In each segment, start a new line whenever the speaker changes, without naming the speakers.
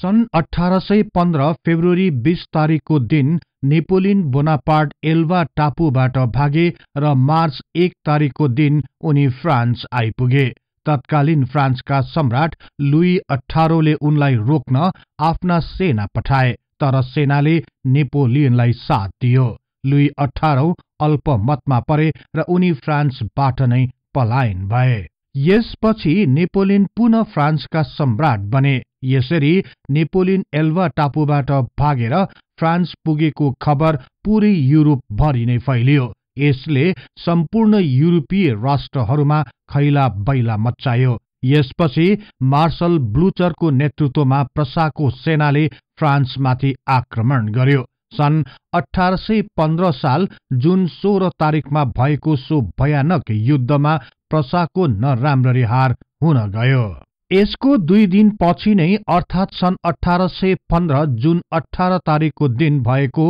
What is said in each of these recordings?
सन् अठार सय पन्ध्र फेब्रुअरी बिस तारिकको दिन नेपोलियन बोनापार्ट एल्वा टापुबाट भागे र मार्च एक तारिकको दिन उनी फ्रान्स आइपुगे तत्कालीन फ्रान्सका सम्राट लुई अठारोले उनलाई रोक्न आफ्ना सेना पठाए तर सेनाले नेपोलियनलाई साथ दियो लुई अठारौं अल्पमतमा परे र उनी फ्रान्सबाट नै पलायन भए यसपछि नेपोलियन पुनः फ्रान्सका सम्राट बने यसरी नेपोलियन एल्वा टापुबाट भागेर फ्रान्स पुगेको खबर पूरै युरोपभरि नै फैलियो यसले सम्पूर्ण युरोपीय राष्ट्रहरूमा खैला बैला मच्चायो यसपछि मार्शल ब्लुचरको नेतृत्वमा प्रसाको सेनाले फ्रान्समाथि आक्रमण गर्यो सन् अठार सय पन्ध्र साल जुन सोह्र तारिकमा भएको सो भयानक युद्धमा प्रसाको नराम्ररी हार हुन गयो यसको दुई दिन पछि नै अर्थात् सन् अठार सय पन्ध्र जुन अठार तारिकको दिन भएको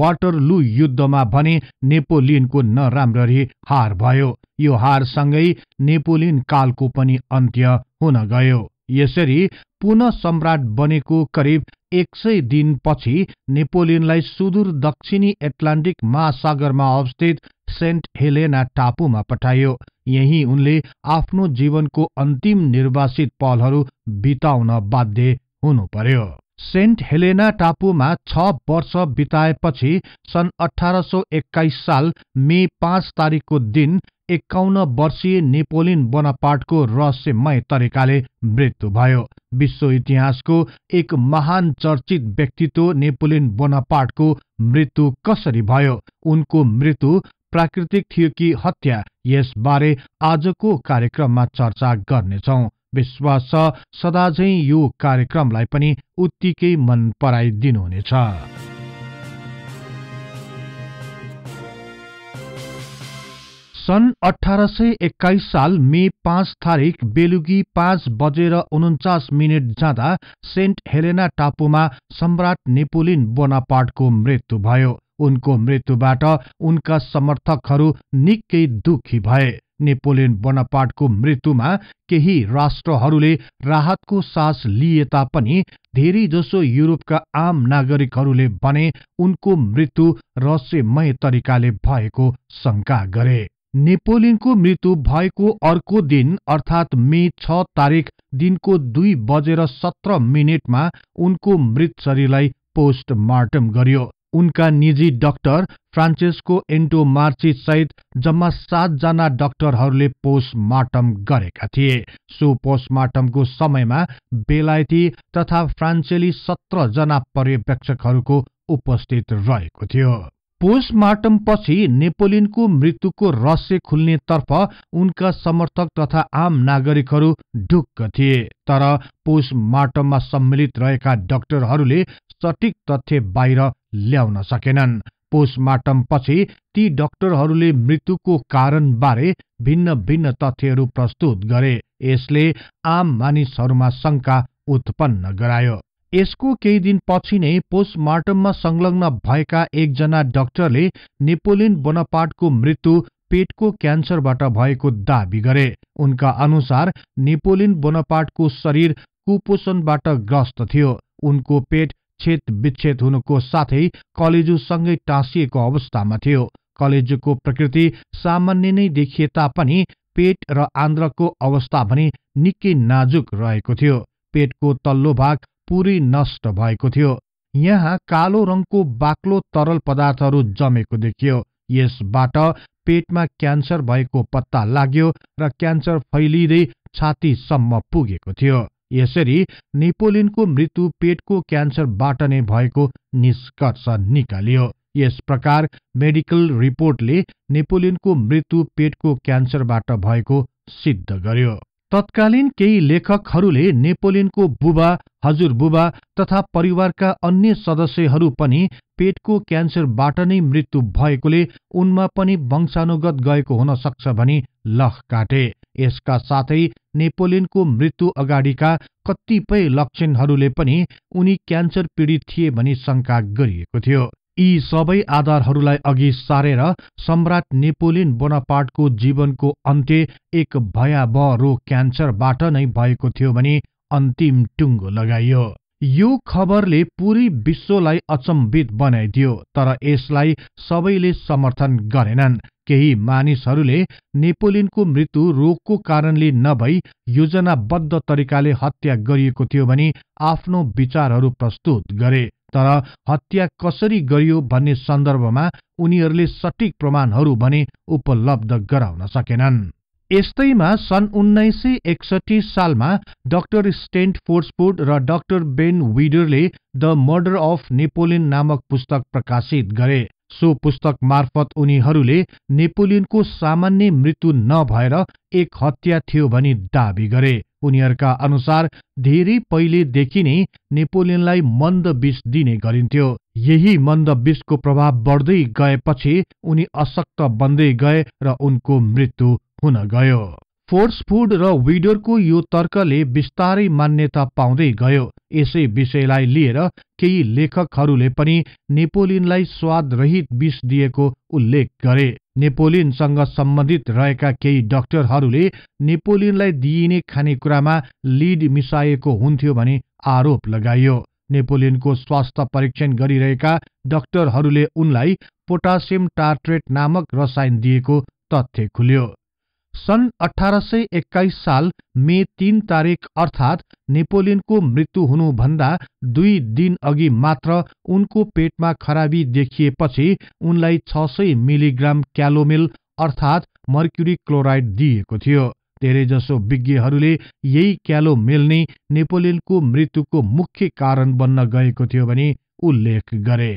वाटरलु युद्धमा भने नेपोलियनको नराम्ररी हार भयो यो हारसँगै नेपोलियन कालको पनि अन्त्य हुन गयो यसरी पुनः सम्राट बनेको करिब एक सय दिनपछि नेपोलियनलाई सुदूर दक्षिणी एटलान्टिक महासागरमा अवस्थित सेन्ट हेलेना टापुमा पठायो यही उनले आफ्नो जीवनको अन्तिम निर्वासित पलहरू बिताउन बाध्य हुनु पर्यो सेन्ट हेलेना टापुमा छ वर्ष बिताएपछि सन् अठार सौ एक्काइस साल मे पाँच तारिकको दिन एक्काउन्न वर्षीय नेपोलिन बनापाटको रहस्यमय तरिकाले मृत्यु भयो विश्व इतिहासको एक महान चर्चित व्यक्तित्व नेपोलिन बोनापाटको मृत्यु कसरी भयो उनको मृत्यु प्राकृतिक थियो कि हत्या यसबारे आजको कार्यक्रममा चर्चा गर्नेछौ विश्वास छ सदाझै यो कार्यक्रमलाई पनि उत्तिकै मन पराइदिनुहुनेछ सन् अठार सय एक्काइस साल मे पाँच तारिक बेलुकी पाँच बजेर उन्चास मिनट जाँदा सेन्ट हेलेना टापुमा सम्राट नेपोलिन बोनापाटको मृत्यु भयो उनको मृत्युबाट उनका समर्थकहरू निकै दुखी भए नेपोलियन बोनापार्टको मृत्युमा केही राष्ट्रहरूले राहतको सास लिए तापनि धेरैजसो युरोपका आम नागरिकहरूले भने उनको मृत्यु रहस्यमय तरिकाले भएको शङ्का गरे नेपोलियनको मृत्यु भएको अर्को दिन अर्थात् मे छ तारिक दिनको दुई बजेर सत्र मिनटमा उनको मृत शरीरलाई पोस्टमार्टम गरियो उनका निजी डाक्टर फ्रान्चेस्को एन्टो मार्ची सहित जम्मा सातजना डाक्टरहरूले पोस्टमार्टम गरेका थिए सो पोस्टमार्टमको समयमा बेलायती तथा फ्रान्सेली सत्रजना पर्यवेक्षकहरूको उपस्थित रहेको थियो पोस्टमार्टमपछि नेपोलियनको मृत्युको रहस्य खुल्नेतर्फ उनका समर्थक तथा आम नागरिकहरू ढुक्क थिए तर पोस्टमार्टममा सम्मिलित रहेका डाक्टरहरूले सठिक तथ्य बाहिर ल्याउन सकेनन् पोस्टमार्टमपछि ती डाक्टरहरूले मृत्युको कारणबारे भिन्न भिन्न तथ्यहरू प्रस्तुत गरे यसले आम मानिसहरूमा शङ्का उत्पन्न गरायो यसको केही दिनपछि नै पोस्टमार्टममा संलग्न भएका एकजना डाक्टरले नेपोलियन बोनापार्टको मृत्यु पेटको क्यान्सरबाट भएको दावी गरे उनका अनुसार नेपोलियन बोनापार्टको शरीर कुपोषणबाट ग्रस्त थियो उनको पेट छेद विच्छेद हुनुको साथै कलेजुसँगै टाँसिएको अवस्थामा थियो कलेजुको प्रकृति सामान्य नै देखिए तापनि पेट र आन्द्रको अवस्था भने निकै नाजुक रहेको थियो पेटको तल्लो भाग पूरी नष्ट भएको थियो यहाँ कालो रङको बाक्लो तरल पदार्थहरू जमेको देखियो यसबाट पेटमा क्यान्सर भएको पत्ता लाग्यो र क्यान्सर फैलिँदै छातीसम्म पुगेको थियो यसरी नेपोलियनको मृत्यु पेटको क्यान्सरबाट नै भएको निष्कर्ष निकालियो यस प्रकार मेडिकल रिपोर्टले नेपोलियनको मृत्यु पेटको क्यान्सरबाट भएको सिद्ध गर्यो तत्कालीन केही लेखकहरूले नेपोलियनको बुबा हजुरबुबा तथा परिवारका अन्य सदस्यहरू पनि पेटको क्यान्सरबाट नै मृत्यु भएकोले उनमा पनि वंशानुगत गएको हुन सक्छ भनी लख काटे यसका साथै नेपोलियनको मृत्यु अगाडिका कतिपय लक्षणहरूले पनि उनी क्यान्सर पीडित थिए भनी शङ्का गरिएको थियो यी सबै आधारहरूलाई अघि सारेर सम्राट नेपोलियन बोनापाटको जीवनको अन्त्य एक भयावह रोग क्यान्सरबाट नै भएको थियो भने अन्तिम टुङ्गो लगाइयो यो खबरले पूरै विश्वलाई अचम्बित बनाइदियो तर यसलाई सबैले समर्थन गरेनन् केही मानिसहरूले नेपोलियनको मृत्यु रोगको कारणले नभई योजनाबद्ध तरिकाले हत्या गरिएको थियो भने आफ्नो विचारहरू प्रस्तुत गरे तर हत्या कसरी गरियो भन्ने सन्दर्भमा उनीहरूले सठिक प्रमाणहरू भने उपलब्ध गराउन सकेनन् यस्तैमा सन् उन्नाइस सय एकसठी सालमा डाक्टर स्टेन्ट फोर्सफोर्ड र doctor Ben Weider the murder of Napoleon नामक पुस्तक प्रकाशित गरे सो पुस्तक मार्फत उनीहरूले नेपोलियनको सामान्य मृत्यु नभएर एक हत्या थियो भनी दावी गरे उनीहरूका अनुसार धेरै पहिलेदेखि नै नेपोलियनलाई मन्द विष दिने गरिन्थ्यो यही मन्द विषको प्रभाव बढ्दै गएपछि उनी अशक्त बन्दै गए र उनको मृत्यु हुन गयो फोर्स फुड र विडरको यो तर्कले बिस्तारै मान्यता पाउँदै गयो यसै विषयलाई लिएर केही लेखकहरूले पनि नेपोलियनलाई स्वादरहित विष दिएको उल्लेख गरे नेपोलियनसँग सम्बन्धित रहेका केही डाक्टरहरूले नेपोलियनलाई दिइने खानेकुरामा लिड मिसाएको हुन्थ्यो भने आरोप लगाइयो नेपोलियनको स्वास्थ्य परीक्षण गरिरहेका डाक्टरहरूले उनलाई पोटासियम टार्ट्रेट नामक रसायन दिएको तथ्य खुल्यो सन् अठार सय एक्काइस साल मे तीन तारिक अर्थात् नेपोलियनको मृत्यु हुनुभन्दा दुई दिन अघि मात्र उनको पेटमा खराबी देखिएपछि उनलाई छ सय मिलिग्राम क्यालोमेल अर्थात् मर्क्युरी क्लोराइड दिएको थियो धेरैजसो विज्ञहरूले यही क्यालोमेल नै नेपोलियनको मृत्युको मुख्य कारण बन्न गएको थियो भनी उल्लेख गरे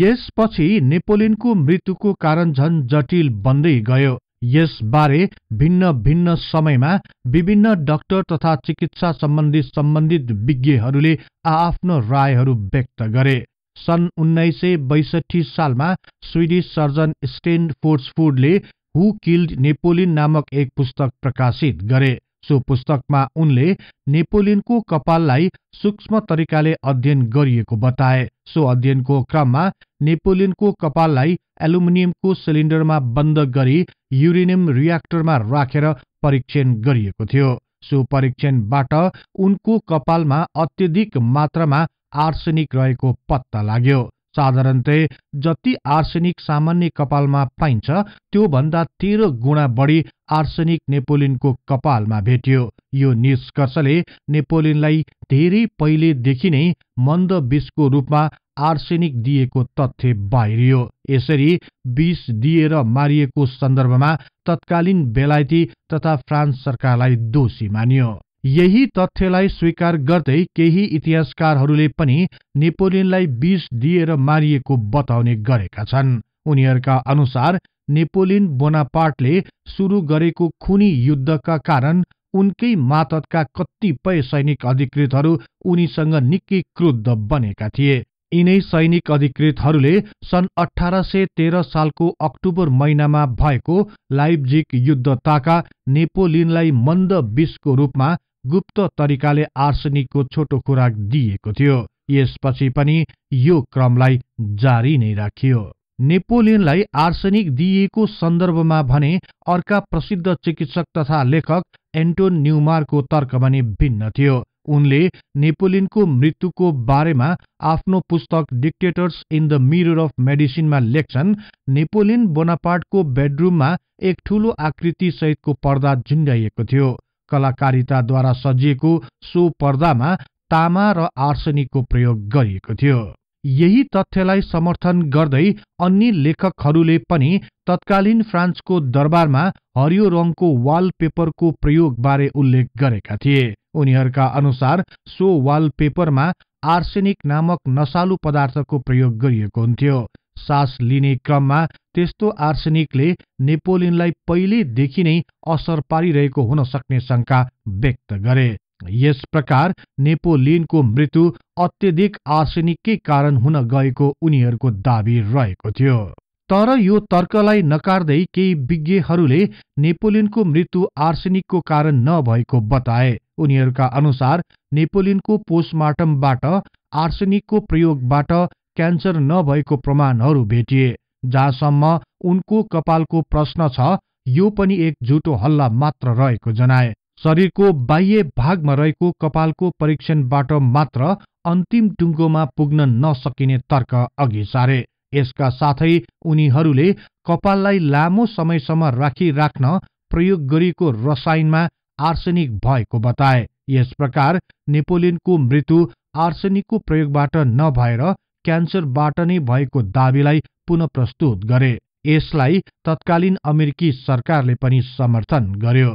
यसपछि नेपोलियनको मृत्युको कारण झन् जटिल बन्दै गयो यसबारे भिन्न भिन्न समयमा विभिन्न डाक्टर तथा चिकित्सा सम्बन्धी सम्बन्धित विज्ञहरूले आआफ्नो रायहरू व्यक्त गरे सन् उन्नाइस सय बैसठी सालमा स्विडिस सर्जन स्टेन फोर्सफुडले हु किल्ड नेपोलिन नामक एक पुस्तक प्रकाशित गरे सो पुस्तकमा उनले नेपोलियनको कपाललाई सूक्ष्म तरिकाले अध्ययन गरिएको बताए सो अध्ययनको क्रममा नेपोलियनको कपाललाई एलुमिनियमको सिलिन्डरमा बन्द गरी युरेनियम रियाक्टरमा राखेर परीक्षण गरिएको थियो सो परीक्षणबाट उनको कपालमा अत्यधिक मात्रामा आर्सेनिक रहेको पत्ता लाग्यो साधारणत जति आर्सेनिक सामान्य कपालमा पाइन्छ त्योभन्दा तेह्र गुणा बढी आर्सेनिक नेपोलिनको कपालमा भेटियो यो निष्कर्षले नेपोलिनलाई धेरै पहिलेदेखि नै मन्द विषको रूपमा आर्सेनिक दिएको तथ्य बाहिरियो यसरी विष दिएर मारिएको सन्दर्भमा तत्कालीन बेलायती तथा फ्रान्स सरकारलाई दोषी मानियो यही तथ्यलाई स्वीकार गर्दै केही इतिहासकारहरूले पनि नेपोलियनलाई विष दिएर मारिएको बताउने गरेका छन् उनीहरूका अनुसार नेपोलियन बोनापार्टले सुरु गरेको खुनी युद्धका कारण उनकै मातका कतिपय सैनिक अधिकृतहरू उनीसँग निकै क्रुद्ध बनेका थिए यिनै सैनिक अधिकृतहरूले सन् अठार सय तेह्र सालको अक्टोबर महिनामा भएको लाइबजिक युद्धताका नेपोलियनलाई मन्द विषको रूपमा गुप्त तरिकाले आर्सेनिकको छोटो खुराक दिएको थियो यसपछि पनि यो क्रमलाई जारी नै राखियो नेपोलियनलाई आर्सेनिक दिइएको सन्दर्भमा भने अर्का प्रसिद्ध चिकित्सक तथा लेखक एन्टोन न्युमारको तर्क भने भिन्न थियो उनले नेपोलियनको मृत्युको बारेमा आफ्नो पुस्तक dictators in the mirror of मेडिसिनमा लेख्छन् नेपोलियन बोनापाटको बेडरुममा एक ठूलो आकृतिसहितको पर्दा झुन्ड्याइएको थियो कलाकारिताद्वारा सजिएको सो पर्दामा तामा र आर्सेनिकको प्रयोग गरिएको थियो यही तथ्यलाई समर्थन गर्दै अन्य लेखकहरूले पनि तत्कालीन फ्रान्सको दरबारमा हरियो रङको वालपेपरको प्रयोगबारे उल्लेख गरेका थिए उनीहरूका अनुसार सो वालपेपरमा आर्सेनिक नामक नसालु पदार्थको प्रयोग गरिएको हुन्थ्यो सास लिने क्रममा त्यस्तो आर्सेनिकले नेपोलियनलाई पहिलेदेखि नै असर पारिरहेको हुन सक्ने शङ्का व्यक्त गरे यस प्रकार नेपोलियनको मृत्यु अत्यधिक आर्सेनिककै कारण हुन गएको उनीहरूको दावी रहेको थियो तर यो तर्कलाई नकार्दै केही विज्ञहरूले नेपोलियनको मृत्यु आर्सेनिकको कारण नभएको बताए उनीहरूका अनुसार नेपोलियनको पोस्टमार्टमबाट आर्सेनिकको प्रयोगबाट क्यान्सर नभएको प्रमाणहरू भेटिए जहाँसम्म उनको कपालको प्रश्न छ यो पनि एक झुटो हल्ला मात्र रहेको जनाए शरीरको बाह्य भागमा रहेको कपालको परीक्षणबाट मात्र अन्तिम टुङ्गोमा पुग्न नसकिने तर्क अघि सारे यसका साथै उनीहरूले कपाललाई लामो समयसम्म राखिराख्न प्रयोग गरिएको रसायनमा आर्सेनिक भएको बताए यस प्रकार नेपोलियनको मृत्यु आर्सेनिकको प्रयोगबाट नभएर क्यान्सरबाट नै भएको दावीलाई पुनः प्रस्तुत गरे यसलाई तत्कालीन अमेरिकी सरकारले पनि समर्थन गर्यो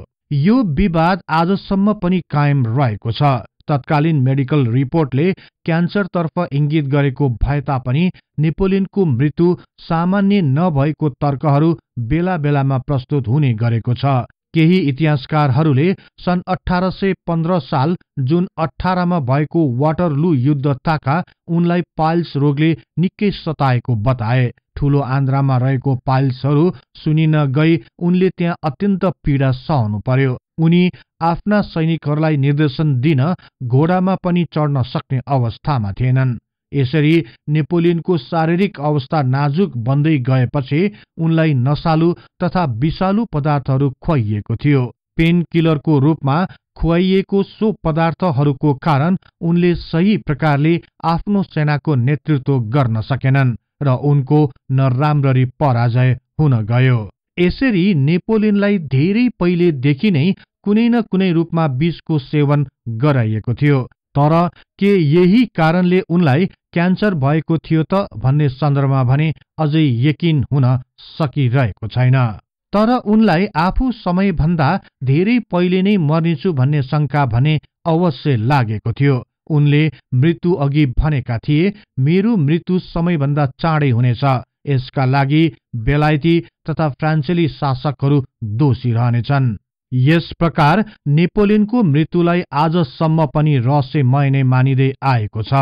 यो विवाद आजसम्म पनि कायम रहेको छ तत्कालीन मेडिकल रिपोर्टले क्यान्सरतर्फ इङ्गित गरेको भए तापनि नेपोलियनको मृत्यु सामान्य नभएको तर्कहरू बेला बेलामा प्रस्तुत हुने गरेको छ केही इतिहासकारहरूले सन् अठार सय पन्ध्र साल जुन अठारमा भएको वाटरलू युद्धताका उनलाई पाइल्स रोगले निकै सताएको बताए। ठूलो आन्द्रामा रहेको पाइल्सहरू सुनिन गई उनले त्यहाँ अत्यन्त पीडा सहनु पर्यो। उनी आफ्ना सैनिकहरूलाई निर्देशन दिन घोडामा पनि चढ्न सक्ने अवस्थामा थिएनन्। यसरी नेपोलियनको शारीरिक अवस्था नाजुक बन्दै गएपछि उनलाई नसालु तथा विषालु पदार्थहरू खुवाइएको थियो पेन किलरको रूपमा खुवाइएको सो पदार्थहरूको कारण उनले सही प्रकारले आफ्नो सेनाको नेतृत्व गर्न सकेनन् र उनको नराम्ररी पराजय हुन गयो यसरी नेपोलियनलाई धेरै पहिलेदेखि नै कुनै न कुनै रूपमा विषको सेवन गराइएको थियो तर के यही कारणले उनलाई क्यान्सर भएको थियो त भन्ने सन्दर्भमा भने अझै यकिन हुन सकिरहेको छैन तर उनलाई आफू समयभन्दा धेरै पहिले नै मर्नेछु भन्ने शङ्का भने अवश्य लागेको थियो उनले मृत्यु अघि भनेका थिए मेरो मृत्यु समयभन्दा चाँडै हुनेछ यसका लागि बेलायती तथा फ्रान्सेली शासकहरू दोषी रहनेछन् यस प्रकार नेपोलियनको मृत्युलाई आजसम्म पनि रहस्यमय नै मानिँदै आएको छ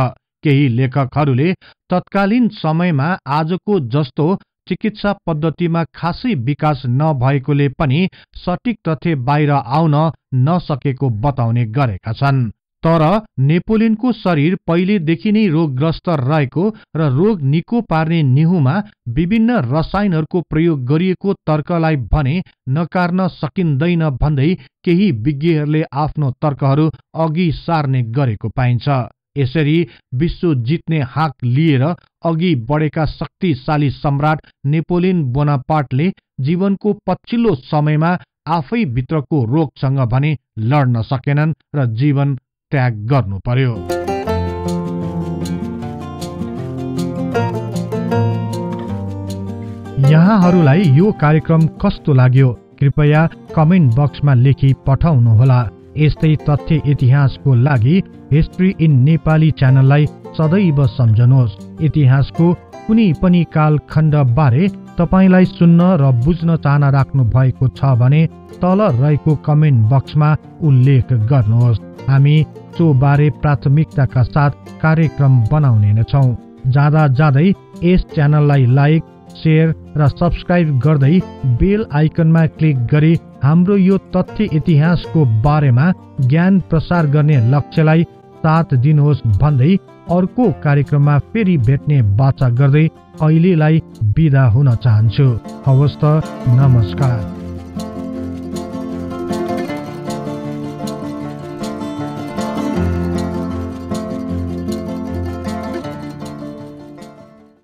केही लेखकहरूले तत्कालीन समयमा आजको जस्तो चिकित्सा पद्धतिमा खासै विकास नभएकोले पनि सटिक तथ्य बाहिर आउन नसकेको बताउने गरेका छन् तर नेपोलियनको शरीर पहिलेदेखि नै रोगग्रस्त रहेको र रोग निको पार्ने निहुमा विभिन्न रसायनहरूको प्रयोग गरिएको तर्कलाई भने नकार्न सकिँदैन भन्दै केही विज्ञहरूले आफ्नो तर्कहरू अघि सार्ने गरेको पाइन्छ यसरी विश्व जित्ने हाक लिएर अघि बढेका शक्तिशाली सम्राट नेपोलियन बोनापाटले जीवनको पछिल्लो समयमा आफैभित्रको रोगसँग भने लड्न सकेनन् र जीवन त्याग गर्नु पर्यो यहाँहरूलाई यो कार्यक्रम कस्तो लाग्यो कृपया कमेन्ट बक्समा लेखी पठाउनुहोला यस्तै तथ्य इतिहासको लागि हिस्ट्री इन नेपाली च्यानललाई सदैव सम्झनुहोस् इतिहासको कुनै पनि कालखण्डबारे तपाईँलाई सुन्न र बुझ्न चाहना राख्नु भएको छ भने तल रहेको कमेन्ट बक्समा उल्लेख गर्नुहोस् हामी त्यो बारे प्राथमिकताका साथ कार्यक्रम बनाउने नै छौँ जाँदा जाँदै यस च्यानललाई लाइक सेयर र सब्सक्राइब गर्दै बेल आइकनमा क्लिक गरी हाम्रो यो तथ्य इतिहासको बारेमा ज्ञान प्रसार गर्ने लक्ष्यलाई साथ दिनुहोस् भन्दै अर्को कार्यक्रममा फेरि भेट्ने बाचा गर्दै अहिलेलाई बिदा हुन चाहन्छु हवस् त नमस्कार